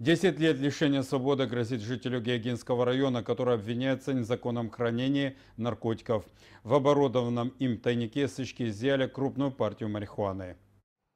10 лет лишения свободы грозит жителю Геогинского района, который обвиняется в незаконном хранении наркотиков. В оборудованном им тайнике сычки изъяли крупную партию марихуаны.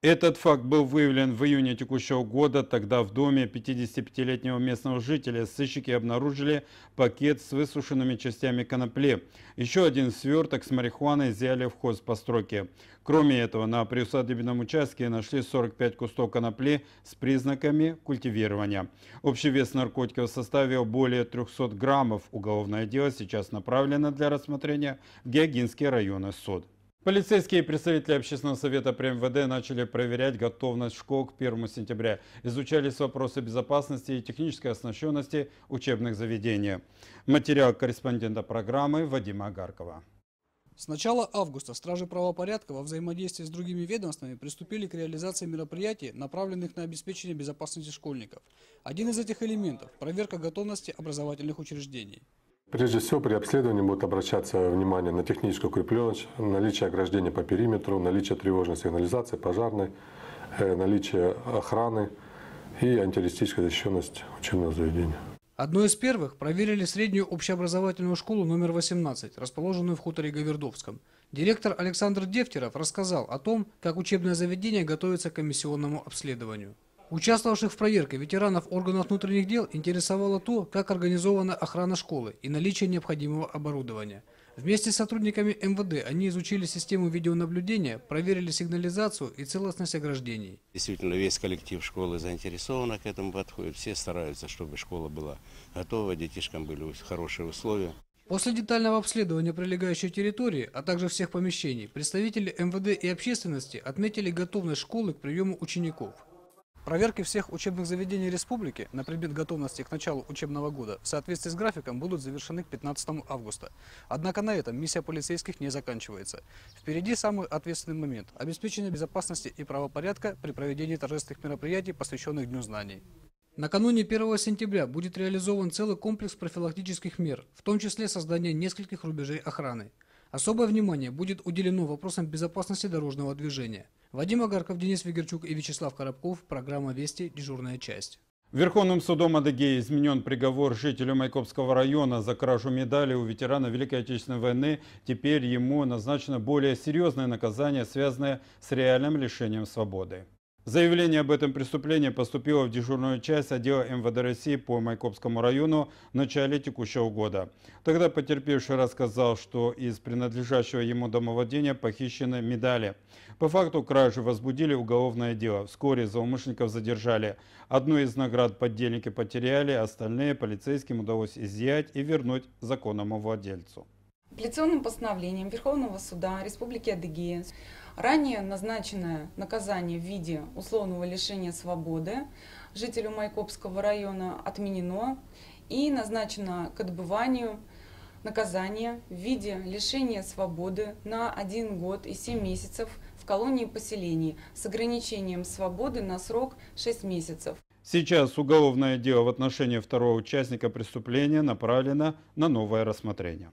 Этот факт был выявлен в июне текущего года. Тогда в доме 55-летнего местного жителя сыщики обнаружили пакет с высушенными частями конопли. Еще один сверток с марихуаной взяли в постройки. Кроме этого, на приусадебном участке нашли 45 кустов конопли с признаками культивирования. Общий вес наркотиков составил более 300 граммов. Уголовное дело сейчас направлено для рассмотрения в Геогинский районный суд. Полицейские и представители Общественного совета при МВД начали проверять готовность школ к 1 сентября. Изучались вопросы безопасности и технической оснащенности учебных заведений. Материал корреспондента программы Вадима Агаркова. С начала августа стражи правопорядка во взаимодействии с другими ведомствами приступили к реализации мероприятий, направленных на обеспечение безопасности школьников. Один из этих элементов – проверка готовности образовательных учреждений. Прежде всего, при обследовании будет обращаться внимание на техническую крепленность, наличие ограждения по периметру, наличие тревожной сигнализации, пожарной, э, наличие охраны и антитеррористическая защищенность учебного заведения. Одно из первых проверили среднюю общеобразовательную школу номер 18, расположенную в хуторе Гавердовском. Директор Александр Девтеров рассказал о том, как учебное заведение готовится к комиссионному обследованию. Участвовавших в проверке ветеранов органов внутренних дел интересовало то, как организована охрана школы и наличие необходимого оборудования. Вместе с сотрудниками МВД они изучили систему видеонаблюдения, проверили сигнализацию и целостность ограждений. Действительно, весь коллектив школы заинтересован к этому подходит. Все стараются, чтобы школа была готова, детишкам были хорошие условия. После детального обследования прилегающей территории, а также всех помещений, представители МВД и общественности отметили готовность школы к приему учеников. Проверки всех учебных заведений республики на предмет готовности к началу учебного года в соответствии с графиком будут завершены к 15 августа. Однако на этом миссия полицейских не заканчивается. Впереди самый ответственный момент – обеспечение безопасности и правопорядка при проведении торжественных мероприятий, посвященных Дню знаний. Накануне 1 сентября будет реализован целый комплекс профилактических мер, в том числе создание нескольких рубежей охраны. Особое внимание будет уделено вопросам безопасности дорожного движения – Вадим Агарков, Денис Вегерчук и Вячеслав Коробков. Программа «Вести. Дежурная часть». Верховным судом Адыгеи изменен приговор жителю Майкопского района за кражу медали у ветерана Великой Отечественной войны. Теперь ему назначено более серьезное наказание, связанное с реальным лишением свободы. Заявление об этом преступлении поступило в дежурную часть отдела МВД России по Майкопскому району в начале текущего года. Тогда потерпевший рассказал, что из принадлежащего ему домовладения похищены медали. По факту кражи возбудили уголовное дело. Вскоре злоумышленников задержали. Одну из наград подельники потеряли, остальные полицейским удалось изъять и вернуть законному владельцу апелляционным постановлением Верховного суда Республики Адыгея ранее назначенное наказание в виде условного лишения свободы жителю Майкопского района отменено и назначено к отбыванию наказание в виде лишения свободы на один год и семь месяцев в колонии поселении с ограничением свободы на срок 6 месяцев. Сейчас уголовное дело в отношении второго участника преступления направлено на новое рассмотрение.